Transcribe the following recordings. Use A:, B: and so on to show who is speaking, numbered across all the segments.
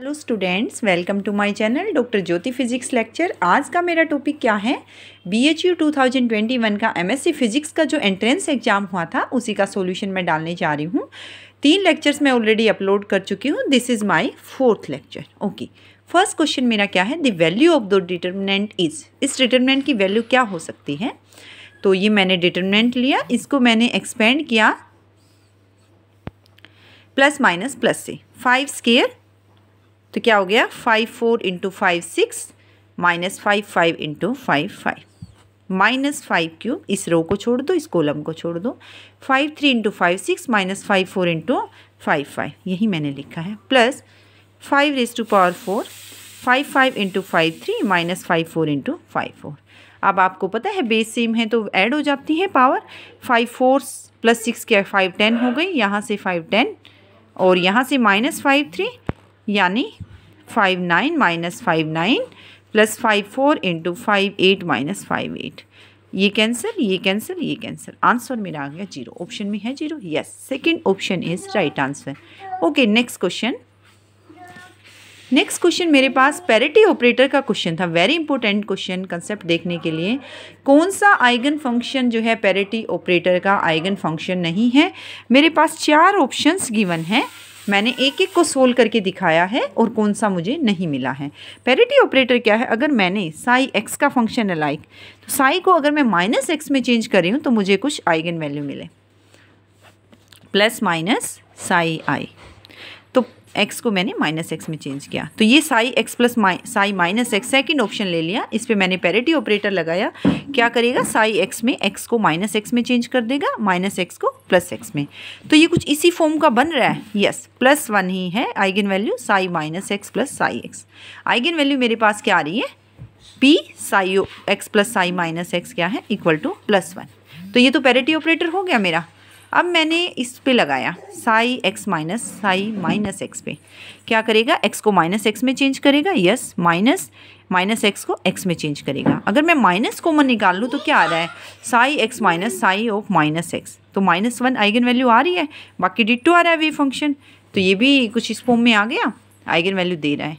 A: hello students welcome to my channel doctor Jyoti physics lecture आज का मेरा टॉपिक क्या है B H U two thousand twenty one का एमएससी फिजिक्स का जो एंट्रेंस एग्जाम हुआ था उसी का सॉल्यूशन मैं डालने जा रही हूँ तीन लेक्चर्स मैं ऑलरेडी अपलोड कर चुकी हूँ this is my fourth lecture okay first question मेरा क्या है the value of the determinant is इस डिटर्मिनेंट की वैल्यू क्या हो सकती है तो ये मैंने डिटर्मिनेंट लिया इसको मैंने एक्सपेंड किया प्लस माइनस प्लस से फाइव स्केयर तो क्या हो गया five four into five six minus five five into five five minus five cube इस रो को छोड़ दो इस कॉलम को छोड़ दो five three into five six minus five four into five five यही मैंने लिखा है plus five raise to power four five five into five three minus five four into five four अब आपको पता है बेस सेम है तो ऐड हो जाती है power five four plus six क्या फाइव टेन हो गई यहाँ से फाइव टेन और यहाँ से माइनस फाइव थ्री यानी five nine minus five nine plus five four into five eight minus five eight ये कैंसिल ये कैंसिल ये कैंसिल आंसर मेरा आ गया जीरो ऑप्शन में है zero yes second option is right answer okay next question next question मेरे पास पैरिटी ऑपरेटर का क्वेश्चन था वेरी इंपॉर्टेंट क्वेश्चन कंसेप्ट देखने के लिए कौन सा आइगन फंक्शन जो है पैरिटी ऑपरेटर का आइगन फंक्शन नहीं है मेरे पास चार ऑप्शंस गिवन हैं मैंने एक एक को सोल्व करके दिखाया है और कौन सा मुझे नहीं मिला है पैरिटी ऑपरेटर क्या है अगर मैंने साई एक्स का फंक्शन है लाइक तो साई को अगर मैं माइनस एक्स में चेंज कर रही हूँ तो मुझे कुछ आइगन वैल्यू मिले plus minus psi I x को मैंने माइनस एक्स में चेंज किया तो ये psi x plus my psi minus x second option ले लिया इस पर मैंने पैरिटी ऑपरेटर लगाया क्या करेगा साई एक्स में एक्स को माइनस एक्स में चेंज कर देगा माइनस एक्स को प्लस एक्स में तो ये कुछ इसी फॉर्म का बन रहा है यस प्लस वन ही है eigen value psi minus X plus psi X eigen value मेरे पास क्या आ रही है P psi x plus psi minus X क्या है इक्वल टू प्लस वन तो ये तो पैरिटी ऑपरेटर हो गया मेरा अब मैंने इस पे लगाया psi X minus psi minus X पे क्या करेगा एक्स को माइनस एक्स में चेंज करेगा यस माइनस माइनस एक्स को एक्स में चेंज करेगा अगर मैं माइनस कॉमन निकाल लूँ तो क्या आ रहा है psi X minus psi of minus X तो माइनस वन आइगन वैल्यू आ रही है बाकी डिटू आ रहा है वे फंक्शन तो ये भी कुछ इस फॉर्म में आ गया आइगन वैल्यू दे रहा है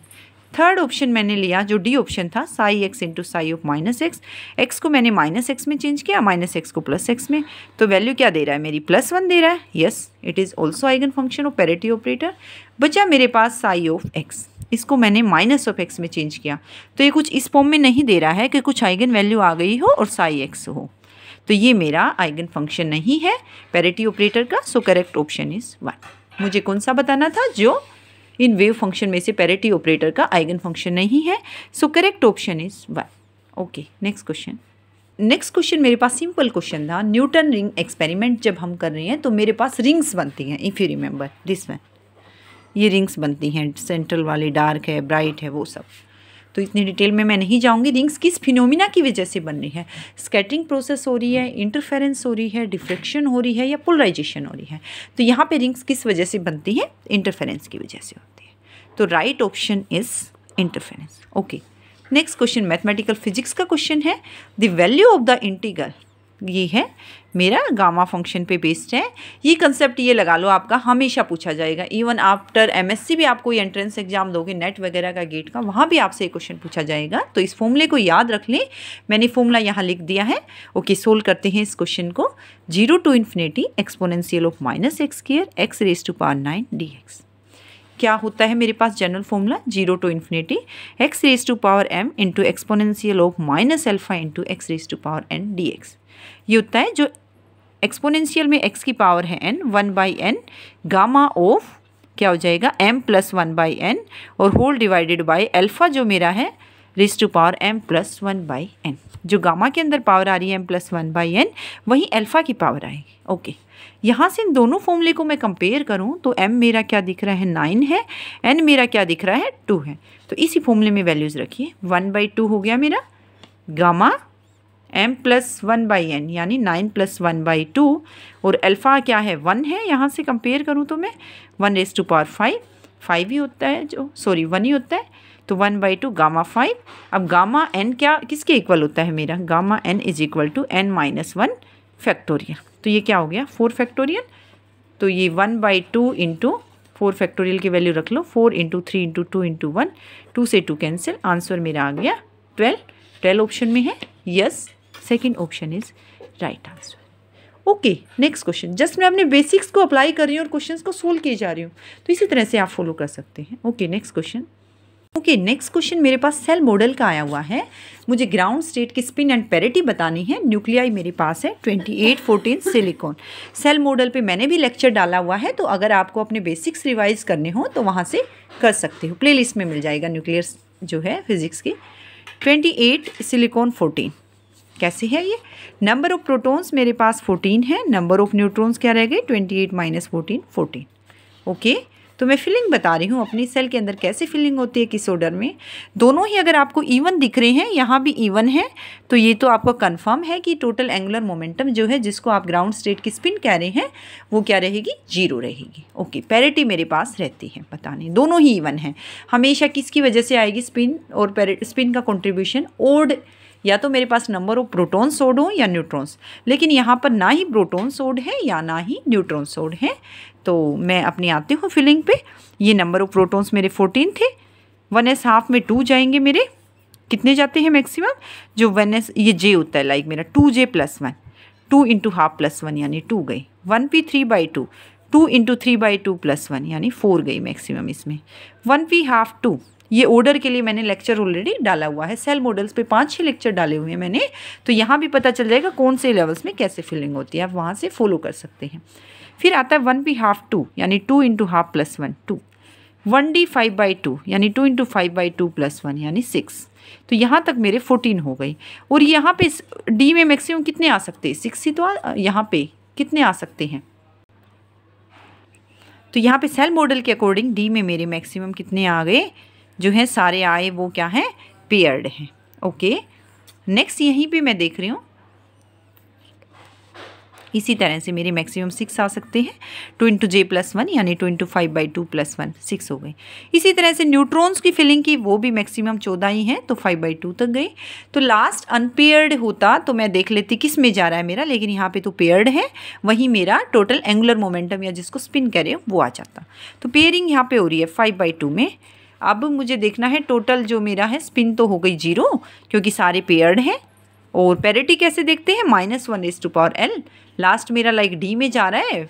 A: थर्ड ऑप्शन मैंने लिया जो डी ऑप्शन था psi X into psi of minus X X को मैंने माइनस एक्स में चेंज किया माइनस एक्स को प्लस एक्स में तो वैल्यू क्या दे रहा है मेरी प्लस वन दे रहा है yes it is also eigen function of parity operator बचा मेरे पास साई ऑफ एक्स इसको मैंने माइनस ऑफ एक्स में चेंज किया तो ये कुछ इस फॉर्म में नहीं दे रहा है कि कुछ आइगन वैल्यू आ गई हो और साई एक्स हो तो ये मेरा आइगन फंक्शन नहीं है पेरिटी ऑपरेटर का so correct option is one मुझे कौन सा बताना था जो इन वेव फंक्शन में से पैरिटी ऑपरेटर का आइगन फंक्शन नहीं है so correct option is Y okay next question next question मेरे पास सिंपल क्वेश्चन था न्यूटन रिंग एक्सपेरिमेंट जब हम कर रहे हैं तो मेरे पास रिंग्स बनती हैं if you remember this one ये रिंग्स बनती हैं सेंट्रल वाली डार्क है ब्राइट है वो सब तो इतनी डिटेल में मैं नहीं जाऊँगी रिंग्स किस फिनोमिना की वजह से बन रही है स्केटिंग प्रोसेस हो रही है इंटरफेरेंस हो रही है डिफ्रेक्शन हो रही है या पोलराइजेशन हो रही है तो यहाँ पर रिंग्स किस वजह से बनती हैं इंटरफेरेंस की वजह से होती है तो right option is interference okay next question mathematical physics का क्वेश्चन है the value of the integral ये है मेरा गामा फंक्शन पे बेस्ड है ये कंसेप्ट ये लगा लो आपका हमेशा पूछा जाएगा इवन आफ्टर एमएससी भी आप कोई एंट्रेंस एग्जाम दोगे नेट वगैरह का गेट का वहाँ भी आपसे क्वेश्चन पूछा जाएगा तो इस फॉर्मूले को याद रख लें मैंने फॉर्मूला यहाँ लिख दिया है ओके सोल्व करते हैं इस क्वेश्चन को zero to infinity exponential of minus X square X raise to power nine D X क्या होता है मेरे पास general formula zero to infinity X raise to power M into exponential of minus alpha into X raise to power N D X ये होता है जो exponential में एक्स की पावर है N one by N gamma of क्या हो जाएगा M plus one by N और होल डिवाइडेड बाई एल्फा जो मेरा है raise to power M plus one by N जो गामा के अंदर पावर आ रही है M plus one by N वहीं एल्फा की पावर आएगी ओके यहाँ से इन दोनों फॉर्मूले को मैं कंपेयर करूँ तो एम मेरा क्या दिख रहा है नाइन है एन मेरा क्या दिख रहा है टू है तो इसी फॉर्मूले में वैल्यूज़ रखिए वन बाई टू हो गया मेरा gamma M plus one by N यानी nine plus one by two और अल्फ़ा क्या है वन है यहाँ से कंपेयर करूँ तो मैं one as two power five five ही होता है जो सॉरी वन ही होता है तो one by two gamma five अब गामा एन क्या किसके इक्वल होता है मेरा gamma N is equal to N minus one factorial तो ये क्या हो गया फोर फैक्टोरियल तो ये one by two into four factorial की वैल्यू रख लो four into three into two into one to से टू कैंसिल आंसर मेरा आ गया ट्वेल्व ट्वेल्व ऑप्शन में है yes second option is right answer okay next question just मैं अपने बेसिक्स को अप्लाई कर रही हूँ और क्वेश्चंस को सोल्व किए जा रही हूँ तो इसी तरह से आप फॉलो कर सकते हैं okay next question okay next question मेरे पास सेल मॉडल का आया हुआ है मुझे ग्राउंड स्टेट की स्पिन एंड पेरिटी बतानी है न्यूक्लियाई मेरे पास है 28, 14 सिलिकॉन सेल मॉडल पे मैंने भी लेक्चर डाला हुआ है तो अगर आपको अपने बेसिक्स रिवाइज करने हो तो वहाँ से कर सकते हो प्लेलिस्ट में मिल जाएगा न्यूक्लियर जो है फिजिक्स की एट सिलिकॉन फोर्टीन कैसे है ये नंबर ऑफ प्रोटॉन्स मेरे पास 14 है नंबर ऑफ न्यूट्रॉन्स क्या रह गए 28 eight minus fourteen fourteen okay तो मैं फिलिंग बता रही हूँ अपनी सेल के अंदर कैसे फिलिंग होती है किस ऑर्डर में दोनों ही अगर आपको इवन दिख रहे हैं यहाँ भी इवन है तो ये तो आपको कन्फर्म है कि टोटल एंगुलर मोमेंटम जो है जिसको आप ग्राउंड स्टेट की स्पिन कह रहे हैं वो क्या रहेगी जीरो रहेगी ओके पैरिटी मेरे पास रहती है पता नहीं दोनों ही इवन है हमेशा किसकी वजह से आएगी स्पिन और स्पिन का कॉन्ट्रीब्यूशन ओल्ड या तो मेरे पास नंबर हो प्रोटोन सोड हो या न्यूट्रॉन्स लेकिन यहाँ पर ना ही प्रोटोन सोड है या ना ही न्यूट्रॉन सोड है तो मैं अपनी आती हूँ फिलिंग पे ये नंबर ऑफ प्रोटोन्स मेरे फोर्टीन थे वन एस हाफ में टू जाएंगे मेरे कितने जाते हैं मैक्सिमम जो वन एस ये जे होता है लाइक मेरा two j plus one two into half plus one यानी टू गई one p three by two two into three by two plus one यानी फोर गई मैक्सिमम इसमें वन पी हाफ टू ये ऑर्डर के लिए मैंने लेक्चर ऑलरेडी डाला हुआ है सेल मॉडल्स पे पांच छः लेक्चर डाले हुए हैं मैंने तो यहाँ भी पता चल जाएगा कौन से लेवल्स में कैसे फिलिंग होती है आप वहाँ से फॉलो कर सकते हैं फिर आता है वन बी हाफ टू यानी two into half plus one two one d five by two यानी two into five by two plus one यानी सिक्स तो यहाँ तक मेरे फोर्टीन हो गई और यहाँ पे डी में मैक्सिमम कितने आ सकते हैं सिक्स ही तो यहाँ पे कितने आ सकते हैं तो यहाँ पे सेल मॉडल के अकॉर्डिंग डी में मेरे मैक्सिमम कितने आ गए जो है सारे आए वो क्या है पेयर्ड हैं ओके नेक्स्ट यहीं पे मैं देख रही हूँ इसी तरह से मेरे मैक्सिमम सिक्स आ सकते हैं two into j plus one यानी two into five by two plus one six हो गए इसी तरह से न्यूट्रॉन्स की फिलिंग की वो भी मैक्सिमम चौदह ही हैं तो फाइव बाई टू तक गई तो लास्ट अनपेयर्ड होता तो मैं देख लेती किस में जा रहा है मेरा लेकिन यहाँ पे तो पेयर्ड है वहीं मेरा टोटल एंगुलर मोमेंटम या जिसको स्पिन करें वो आ जाता तो पेयरिंग यहाँ पर हो रही है फाइव बाई टू में अब मुझे देखना है टोटल जो मेरा है स्पिन तो हो गई जीरो क्योंकि सारे पेयर्ड हैं और पेरिटी कैसे देखते हैं minus one raise to power l last मेरा लाइक डी में जा रहा है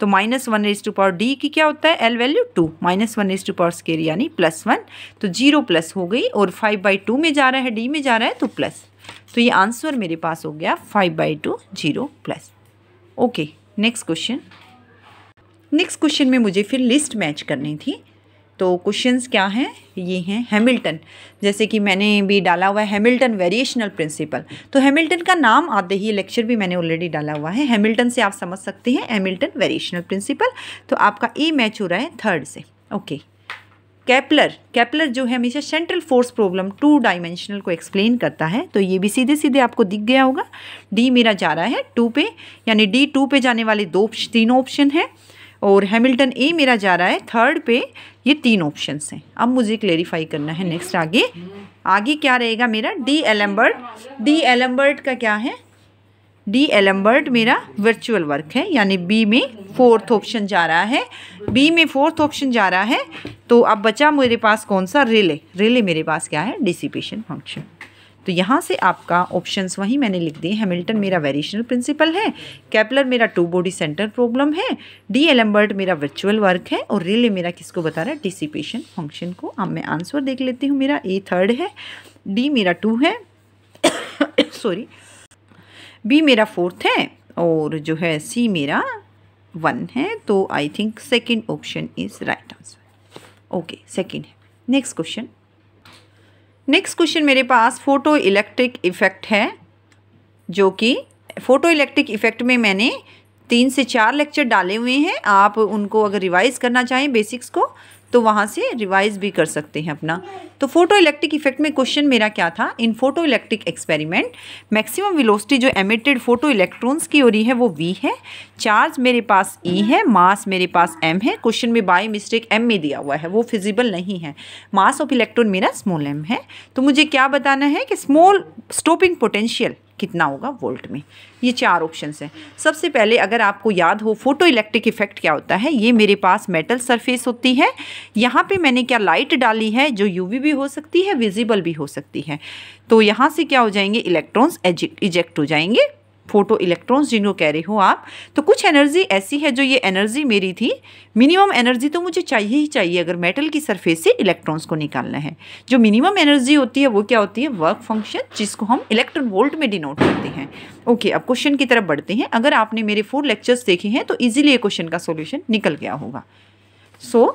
A: तो minus one raise to power d की क्या होता है l value two minus one raise to power square यानी प्लस वन तो जीरो प्लस हो गई और फाइव बाई टू में जा रहा है डी में जा रहा है तो प्लस तो ये आंसर मेरे पास हो गया five by two zero plus okay next question next question में मुझे फिर लिस्ट मैच करनी थी तो क्वेश्चंस क्या हैं ये हैं हैमिल्टन जैसे कि मैंने भी डाला हुआ है हैमिल्टन वेरिएशनल प्रिंसिपल तो हैमिल्टन का नाम आते ही लेक्चर भी मैंने ऑलरेडी डाला हुआ है हैमिल्टन से आप समझ सकते हैं हैमिल्टन वेरिएशनल प्रिंसिपल तो आपका ए मैच हो रहा है थर्ड से ओके कैपलर कैपलर जो है हमेशा central force problem two dimensional को एक्सप्लेन करता है तो ये भी सीधे सीधे आपको दिख गया होगा डी मेरा जा रहा है टू पे यानी डी टू पे जाने वाले दो तीनों ऑप्शन हैं और हैमिल्टन ए मेरा जा रहा है थर्ड पे ये तीन ऑप्शन हैं अब मुझे क्लेरिफाई करना है नेक्स्ट आगे आगे क्या रहेगा मेरा डी एलम्बर्ट डी एलम्बर्ट का क्या है डी एलम्बर्ट मेरा वर्चुअल वर्क है यानी बी में फोर्थ ऑप्शन जा रहा है बी में फोर्थ ऑप्शन जा रहा है तो अब बचा मेरे पास कौन सा रिले रिले मेरे पास क्या है डिसिपेशन फंक्शन तो यहाँ से आपका ऑप्शंस वही मैंने लिख दिए हैमिल्टन मेरा वेरिएशनल प्रिंसिपल है कैपलर मेरा टू बॉडी सेंटर प्रॉब्लम है डी एलम्बर्ट मेरा वर्चुअल वर्क है और रिले मेरा किसको बता रहा है डिसिपेशन फंक्शन को अब मैं आंसर देख लेती हूँ मेरा ए थर्ड है डी मेरा टू है सॉरी बी मेरा फोर्थ है और जो है सी मेरा वन है तो I think second option is right answer okay second है नेक्स्ट क्वेश्चन नेक्स्ट क्वेश्चन मेरे पास फोटो इलेक्ट्रिक इफ़ेक्ट है जो कि फ़ोटो इलेक्ट्रिक इफ़ेक्ट में मैंने तीन से चार लेक्चर डाले हुए हैं आप उनको अगर रिवाइज़ करना चाहें बेसिक्स को तो वहाँ से रिवाइज भी कर सकते हैं अपना तो फोटो इलेक्ट्रिक इफेक्ट में क्वेश्चन मेरा क्या था in photoelectric experiment maximum velocity जो एमिटेड फोटो इलेक्ट्रॉन्स की हो रही है वो वी है चार्ज मेरे पास ई e है मास मेरे पास एम है क्वेश्चन में बाई मिस्टेक एम में दिया हुआ है वो फिजिबल नहीं है मास ऑफ इलेक्ट्रॉन मेरा स्मॉल एम है तो मुझे क्या बताना है कि स्मॉल स्टॉपिंग पोटेंशियल कितना होगा वोल्ट में ये चार ऑप्शन हैं सबसे पहले अगर आपको याद हो फोटो इलेक्ट्रिक इफेक्ट क्या होता है ये मेरे पास मेटल सरफेस होती है यहाँ पे मैंने क्या लाइट डाली है जो यूवी भी हो सकती है विजिबल भी हो सकती है तो यहाँ से क्या हो जाएंगे इलेक्ट्रॉन्स इजेक्ट हो जाएंगे फोटो इलेक्ट्रॉन्स जिनको कह रहे हो आप तो कुछ एनर्जी ऐसी है जो ये एनर्जी मेरी थी मिनिमम एनर्जी तो मुझे चाहिए ही चाहिए अगर मेटल की सरफेस से इलेक्ट्रॉन्स को निकालना है जो मिनिमम एनर्जी होती है वो क्या होती है वर्क फंक्शन जिसको हम इलेक्ट्रॉन वोल्ट में डिनोट करते हैं ओके अब क्वेश्चन की तरफ बढ़ते हैं अगर आपने मेरे फोर लेक्चर्स देखे हैं तो ईजिली ये क्वेश्चन का सोल्यूशन निकल गया होगा सो so,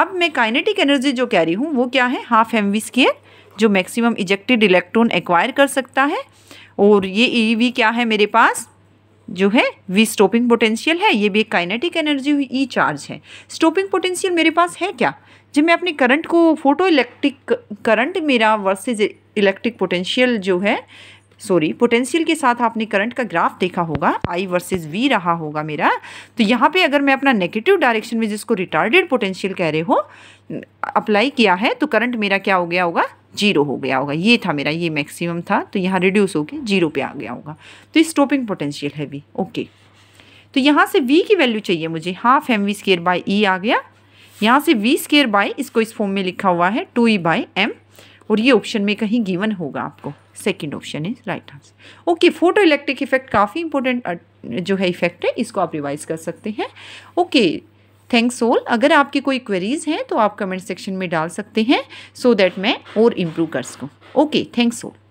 A: अब मैं काइनेटिक एनर्जी जो कह रही हूँ वो क्या है हाफ एम वी स्केयर जो मैक्सिमम इजेक्टेड इलेक्ट्रॉन एक्वायर कर सकता है और ये ई e क्या है मेरे पास जो है वी स्टॉपिंग पोटेंशियल है ये भी एक काइनेटिक एनर्जी हुई ई e चार्ज है स्टॉपिंग पोटेंशियल मेरे पास है क्या जब मैं अपने करंट को फोटो इलेक्ट्रिक करंट मेरा वर्सेज इलेक्ट्रिक पोटेंशियल जो है सॉरी पोटेंशियल के साथ आपने करंट का ग्राफ देखा होगा आई वर्सेस वी रहा होगा मेरा तो यहाँ पे अगर मैं अपना नेगेटिव डायरेक्शन में जिसको रिटार्डेड पोटेंशियल कह रहे हो अप्लाई किया है तो करंट मेरा क्या हो गया होगा जीरो हो गया होगा ये था मेरा ये मैक्सिमम था तो यहाँ रिड्यूस होकर जीरो पे आ गया होगा तो स्टॉपिंग पोटेंशियल है वी ओके तो यहाँ से वी की वैल्यू चाहिए मुझे half m v square by e आ गया यहाँ से वी स्केयर बाई इसको इस फॉर्म में लिखा हुआ है टू ई बाई एम और ये ऑप्शन में कहीं गिवन होगा आपको second option is right answer okay photoelectric effect काफ़ी इंपॉर्टेंट जो है इफेक्ट है इसको आप रिवाइज कर सकते हैं ओके okay, थैंक्स ऑल अगर आपकी कोई क्वेरीज हैं तो आप कमेंट सेक्शन में डाल सकते हैं सो so दैट मैं और इम्प्रूव कर सकूँ ओके थैंक्स ऑल